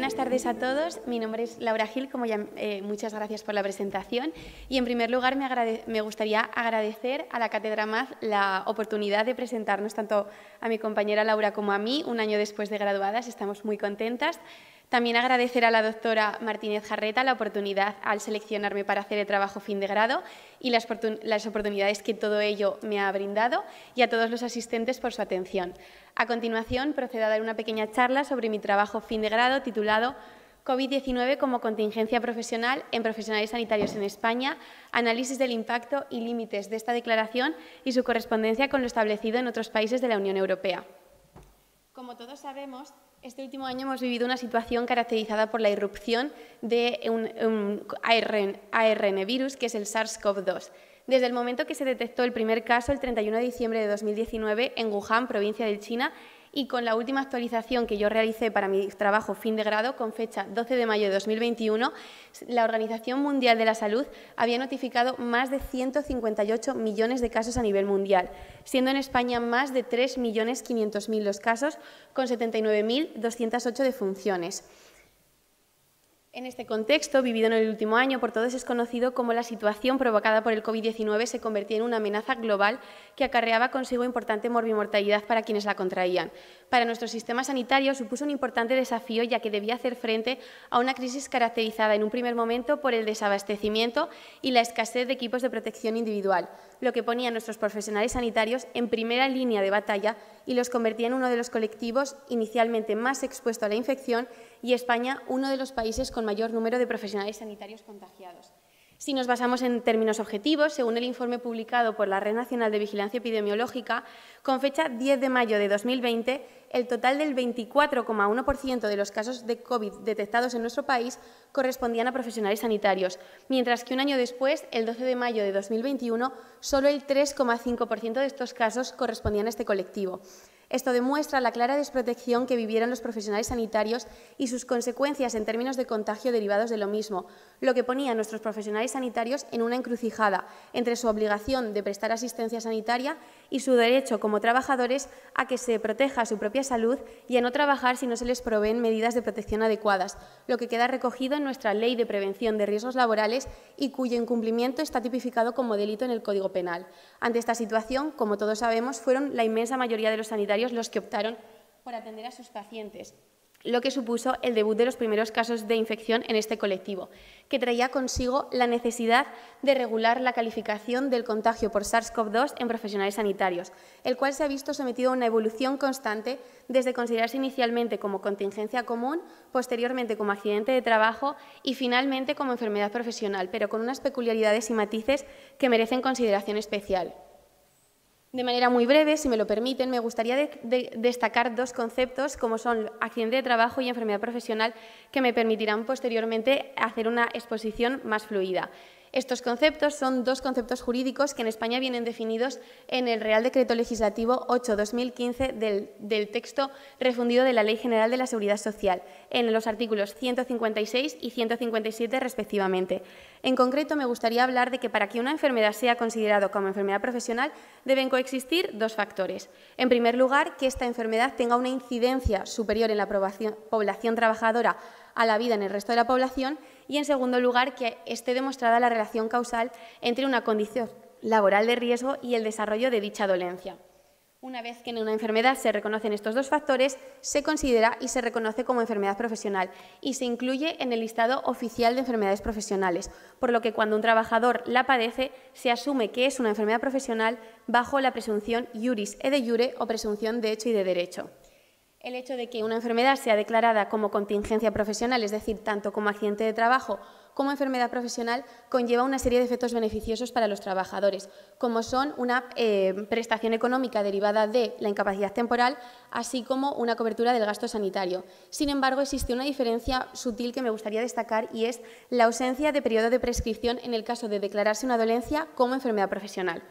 Buenas tardes a todos. Mi nombre es Laura Gil. Como ya, eh, muchas gracias por la presentación. Y en primer lugar, me, gustaría agradecer a la Cátedra MAZ la oportunidad de presentarnos tanto a mi compañera Laura como a mí un año después de graduadas. Estamos muy contentas. También agradecer a la doctora Martínez Jarreta la oportunidad al seleccionarme para hacer el trabajo fin de grado y las oportunidades que todo ello me ha brindado y a todos los asistentes por su atención. A continuación, procedo a dar una pequeña charla sobre mi trabajo fin de grado titulado COVID-19 como contingencia profesional en profesionales sanitarios en España, análisis del impacto y límites de esta declaración y su correspondencia con lo establecido en otros países de la Unión Europea. Como todos sabemos, este último año hemos vivido una situación caracterizada por la irrupción de un, ARN virus, que es el SARS-CoV-2, desde el momento que se detectó el primer caso, el 31 de diciembre de 2019, en Wuhan, provincia de China, y con la última actualización que yo realicé para mi trabajo fin de grado, con fecha 12 de mayo de 2021, la Organización Mundial de la Salud había notificado más de 158 millones de casos a nivel mundial, siendo en España más de 3.500.000 los casos, con 79.208 defunciones. En este contexto, vivido en el último año, por todos es conocido como la situación provocada por el COVID-19 se convertía en una amenaza global que acarreaba consigo importante morbimortalidad para quienes la contraían. Para nuestro sistema sanitario supuso un importante desafío ya que debía hacer frente a una crisis caracterizada en un primer momento por el desabastecimiento y la escasez de equipos de protección individual lo que ponía a nuestros profesionales sanitarios en primera línea de batalla y los convertía en uno de los colectivos inicialmente más expuestos a la infección y España uno de los países con mayor número de profesionales sanitarios contagiados. Si nos basamos en términos objetivos, según el informe publicado por la Red Nacional de Vigilancia Epidemiológica, con fecha 10 de mayo de 2020, el total del 24,1% de los casos de COVID detectados en nuestro país correspondían a profesionales sanitarios, mientras que un año después, el 12 de mayo de 2021, solo el 3,5% de estos casos correspondían a este colectivo. Esto demuestra la clara desprotección que vivieron los profesionales sanitarios y sus consecuencias en términos de contagio derivados de lo mismo, lo que ponía a nuestros profesionales sanitarios en una encrucijada entre su obligación de prestar asistencia sanitaria y su derecho como trabajadores a que se proteja su propia salud y a no trabajar si no se les proveen medidas de protección adecuadas, lo que queda recogido en nuestra Ley de Prevención de Riesgos Laborales y cuyo incumplimiento está tipificado como delito en el Código Penal. Ante esta situación, como todos sabemos, fueron la inmensa mayoría de los sanitarios los que optaron por atender a sus pacientes, lo que supuso el debut de los primeros casos de infección en este colectivo, que traía consigo la necesidad de regular la calificación del contagio por SARS-CoV-2 en profesionales sanitarios, el cual se ha visto sometido a una evolución constante desde considerarse inicialmente como contingencia común, posteriormente como accidente de trabajo y finalmente como enfermedad profesional, pero con unas peculiaridades y matices que merecen consideración especial. De manera muy breve, si me lo permiten, me gustaría destacar dos conceptos como son accidente de trabajo y enfermedad profesional que me permitirán posteriormente hacer una exposición más fluida. Estos conceptos son dos conceptos jurídicos que en España vienen definidos en el Real Decreto Legislativo 8-2015 del, del, texto refundido de la Ley General de la Seguridad Social, en los artículos 156 y 157 respectivamente. En concreto, me gustaría hablar de que para que una enfermedad sea considerada como enfermedad profesional deben coexistir dos factores. En primer lugar, que esta enfermedad tenga una incidencia superior en la población trabajadora a la vida en el resto de la población y, en segundo lugar, que esté demostrada la relación causal entre una condición laboral de riesgo y el desarrollo de dicha dolencia. Una vez que en una enfermedad se reconocen estos dos factores, se considera y se reconoce como enfermedad profesional y se incluye en el listado oficial de enfermedades profesionales, por lo que cuando un trabajador la padece, se asume que es una enfermedad profesional bajo la presunción iuris e de jure o presunción de hecho y de derecho. El hecho de que una enfermedad sea declarada como contingencia profesional, es decir, tanto como accidente de trabajo como enfermedad profesional, conlleva una serie de efectos beneficiosos para los trabajadores, como son una eh, prestación económica derivada de la incapacidad temporal, así como una cobertura del gasto sanitario. Sin embargo, existe una diferencia sutil que me gustaría destacar y es la ausencia de periodo de prescripción en el caso de declararse una dolencia como enfermedad profesional.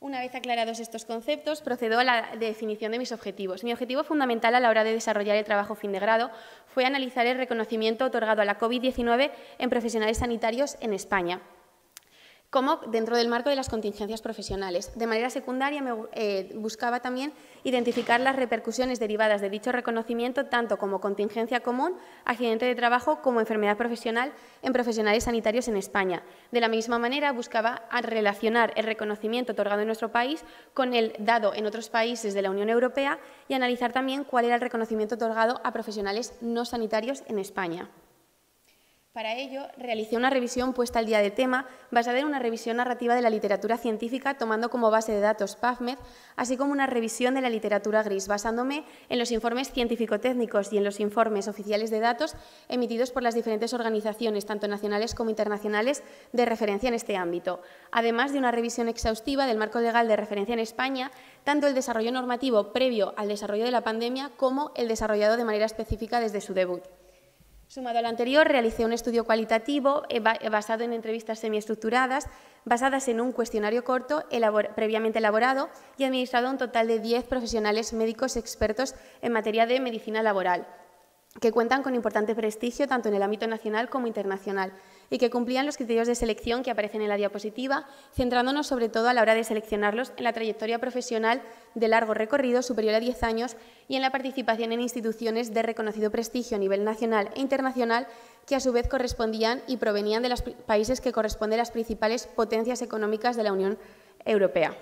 Una vez aclarados estos conceptos, procedo a la definición de mis objetivos. Mi objetivo fundamental a la hora de desarrollar el trabajo fin de grado fue analizar el reconocimiento otorgado a la COVID-19 en profesionales sanitarios en España como dentro del marco de las contingencias profesionales. De manera secundaria, me, eh, buscaba también identificar las repercusiones derivadas de dicho reconocimiento, tanto como contingencia común, accidente de trabajo, como enfermedad profesional en profesionales sanitarios en España. De la misma manera, buscaba relacionar el reconocimiento otorgado en nuestro país con el dado en otros países de la Unión Europea y analizar también cuál era el reconocimiento otorgado a profesionales no sanitarios en España. Para ello, realicé una revisión puesta al día de tema, basada en una revisión narrativa de la literatura científica, tomando como base de datos PubMed, así como una revisión de la literatura gris, basándome en los informes científico-técnicos y en los informes oficiales de datos emitidos por las diferentes organizaciones, tanto nacionales como internacionales, de referencia en este ámbito, además de una revisión exhaustiva del marco legal de referencia en España, tanto el desarrollo normativo previo al desarrollo de la pandemia como el desarrollado de manera específica desde su debut. Sumado a lo anterior, realicé un estudio cualitativo eh, eh, basado en entrevistas semiestructuradas, basadas en un cuestionario corto previamente elaborado y administrado a un total de 10 profesionales médicos expertos en materia de medicina laboral, que cuentan con importante prestigio tanto en el ámbito nacional como internacional y que cumplían los criterios de selección que aparecen en la diapositiva, centrándonos sobre todo a la hora de seleccionarlos en la trayectoria profesional de largo recorrido superior a 10 años y en la participación en instituciones de reconocido prestigio a nivel nacional e internacional que a su vez correspondían y provenían de los países que corresponden a las principales potencias económicas de la Unión Europea.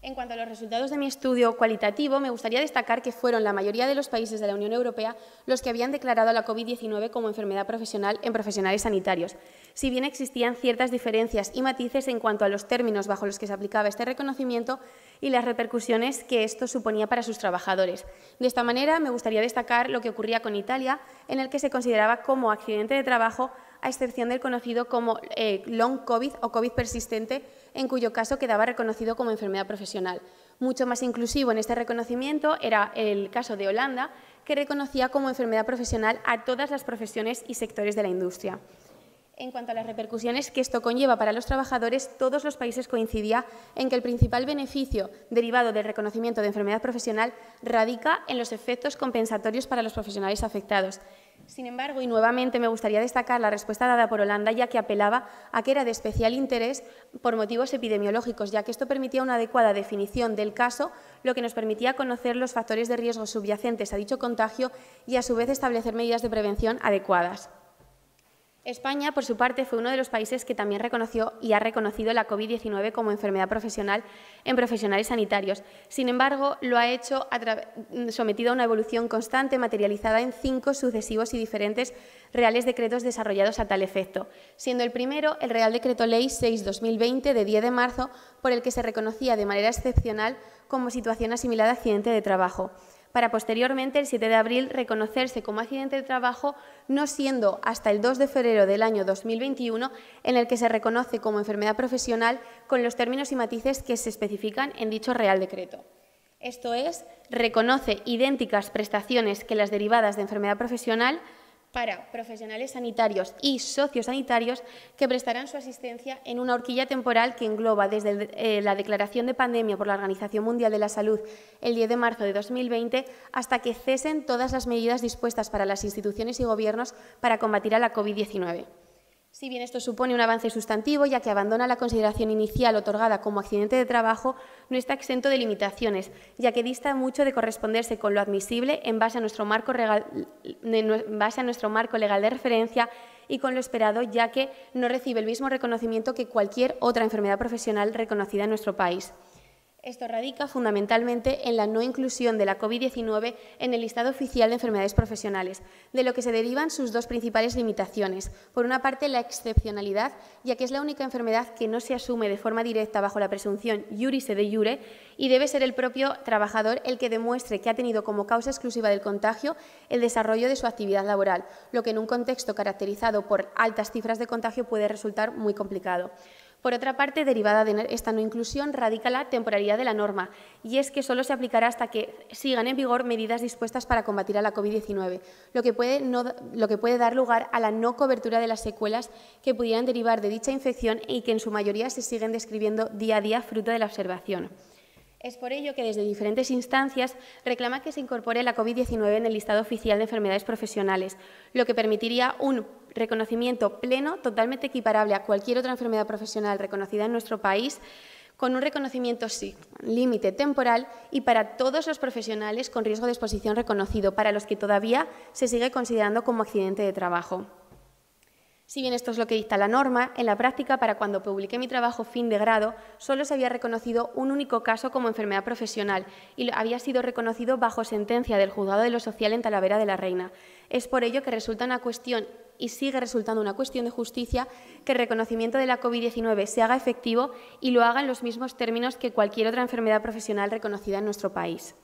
En cuanto a los resultados de mi estudio cualitativo, me gustaría destacar que fueron la mayoría de los países de la Unión Europea los que habían declarado la COVID-19 como enfermedad profesional en profesionales sanitarios, si bien existían ciertas diferencias y matices en cuanto a los términos bajo los que se aplicaba este reconocimiento y las repercusiones que esto suponía para sus trabajadores. De esta manera, me gustaría destacar lo que ocurría con Italia, en el que se consideraba como accidente de trabajo, a excepción del conocido como eh, long COVID o COVID persistente, en cuyo caso quedaba reconocido como enfermedad profesional. Mucho más inclusivo en este reconocimiento era el caso de Holanda, que reconocía como enfermedad profesional a todas las profesiones y sectores de la industria. En cuanto a las repercusiones que esto conlleva para los trabajadores, todos los países coincidían en que el principal beneficio derivado del reconocimiento de enfermedad profesional radica en los efectos compensatorios para los profesionales afectados, sin embargo, y nuevamente me gustaría destacar la respuesta dada por Holanda, ya que apelaba a que era de especial interés por motivos epidemiológicos, ya que esto permitía una adecuada definición del caso, lo que nos permitía conocer los factores de riesgo subyacentes a dicho contagio y, a su vez, establecer medidas de prevención adecuadas. España, por su parte, fue uno de los países que también reconoció y ha reconocido la COVID-19 como enfermedad profesional en profesionales sanitarios. Sin embargo, lo ha hecho sometido a una evolución constante materializada en cinco sucesivos y diferentes reales decretos desarrollados a tal efecto, siendo el primero el Real Decreto Ley 6-2020 de 10 de marzo, por el que se reconocía de manera excepcional como situación asimilada a accidente de trabajo para posteriormente, el 7 de abril, reconocerse como accidente de trabajo, no siendo hasta el 2 de febrero del año 2021 en el que se reconoce como enfermedad profesional con los términos y matices que se especifican en dicho Real Decreto. Esto es, reconoce idénticas prestaciones que las derivadas de enfermedad profesional para profesionales sanitarios y sociosanitarios que prestarán su asistencia en una horquilla temporal que engloba desde eh, la declaración de pandemia por la Organización Mundial de la Salud el 10 de marzo de 2020 hasta que cesen todas las medidas dispuestas para las instituciones y gobiernos para combatir a la COVID-19. Si bien esto supone un avance sustantivo, ya que abandona la consideración inicial otorgada como accidente de trabajo, no está exento de limitaciones, ya que dista mucho de corresponderse con lo admisible en base a nuestro marco, legal de referencia y con lo esperado, ya que no recibe el mismo reconocimiento que cualquier otra enfermedad profesional reconocida en nuestro país. Esto radica fundamentalmente en la no inclusión de la COVID-19 en el listado oficial de enfermedades profesionales, de lo que se derivan sus dos principales limitaciones. Por una parte, la excepcionalidad, ya que es la única enfermedad que no se asume de forma directa bajo la presunción iurise de iure y debe ser el propio trabajador el que demuestre que ha tenido como causa exclusiva del contagio el desarrollo de su actividad laboral, lo que en un contexto caracterizado por altas cifras de contagio puede resultar muy complicado. Por otra parte, derivada de esta no inclusión radica la temporalidad de la norma, y es que solo se aplicará hasta que sigan en vigor medidas dispuestas para combatir a la COVID-19, lo, que puede dar lugar a la no cobertura de las secuelas que pudieran derivar de dicha infección y que en su mayoría se siguen describiendo día a día fruto de la observación. Es por ello que desde diferentes instancias reclama que se incorpore la COVID-19 en el listado oficial de enfermedades profesionales, lo que permitiría un reconocimiento pleno, totalmente equiparable a cualquier otra enfermedad profesional reconocida en nuestro país, con un reconocimiento sí, límite temporal y para todos los profesionales con riesgo de exposición reconocido, para los que todavía se sigue considerando como accidente de trabajo. Si bien esto es lo que dicta la norma, en la práctica, para cuando publiqué mi trabajo fin de grado, solo se había reconocido un único caso como enfermedad profesional y había sido reconocido bajo sentencia del Juzgado de lo Social en Talavera de la Reina. Es por ello que resulta una cuestión y sigue resultando una cuestión de justicia que el reconocimiento de la COVID-19 se haga efectivo y lo haga en los mismos términos que cualquier otra enfermedad profesional reconocida en nuestro país.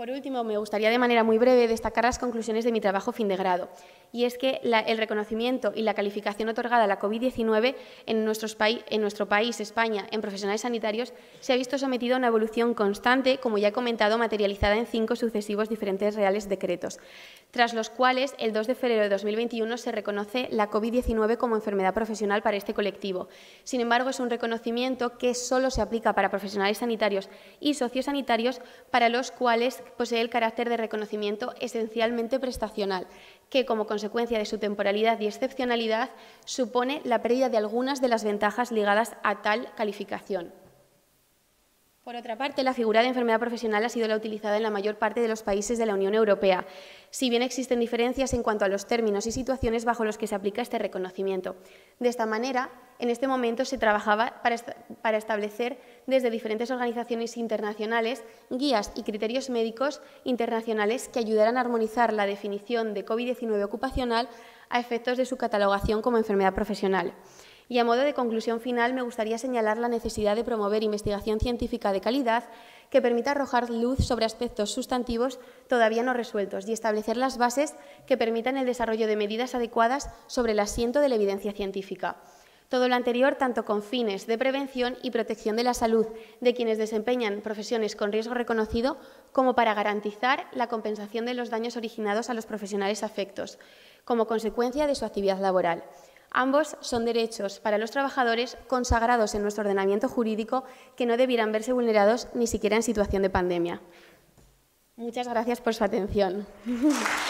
Por último, me gustaría de manera muy breve destacar las conclusiones de mi trabajo fin de grado, y es que el reconocimiento y la calificación otorgada a la COVID-19 en, en nuestro país, España, en profesionales sanitarios, se ha visto sometido a una evolución constante, como ya he comentado, materializada en cinco sucesivos diferentes reales decretos, tras los cuales el 2 de febrero de 2021 se reconoce la COVID-19 como enfermedad profesional para este colectivo. Sin embargo, es un reconocimiento que solo se aplica para profesionales sanitarios y sociosanitarios para los cuales posee el carácter de reconocimiento esencialmente prestacional, que como consecuencia de su temporalidad y excepcionalidad supone la pérdida de algunas de las ventajas ligadas a tal calificación. Por otra parte, la figura de enfermedad profesional ha sido la utilizada en la mayor parte de los países de la Unión Europea, si bien existen diferencias en cuanto a los términos y situaciones bajo los que se aplica este reconocimiento. De esta manera, en este momento se trabajaba para, establecer desde diferentes organizaciones internacionales guías y criterios médicos internacionales que ayudaran a armonizar la definición de COVID-19 ocupacional a efectos de su catalogación como enfermedad profesional. Y a modo de conclusión final, me gustaría señalar la necesidad de promover investigación científica de calidad que permita arrojar luz sobre aspectos sustantivos todavía no resueltos y establecer las bases que permitan el desarrollo de medidas adecuadas sobre el asiento de la evidencia científica. Todo lo anterior, tanto con fines de prevención y protección de la salud de quienes desempeñan profesiones con riesgo reconocido, como para garantizar la compensación de los daños originados a los profesionales afectos, como consecuencia de su actividad laboral. Ambos son derechos para los trabajadores consagrados en nuestro ordenamiento jurídico que no debieran verse vulnerados ni siquiera en situación de pandemia. Muchas gracias por su atención.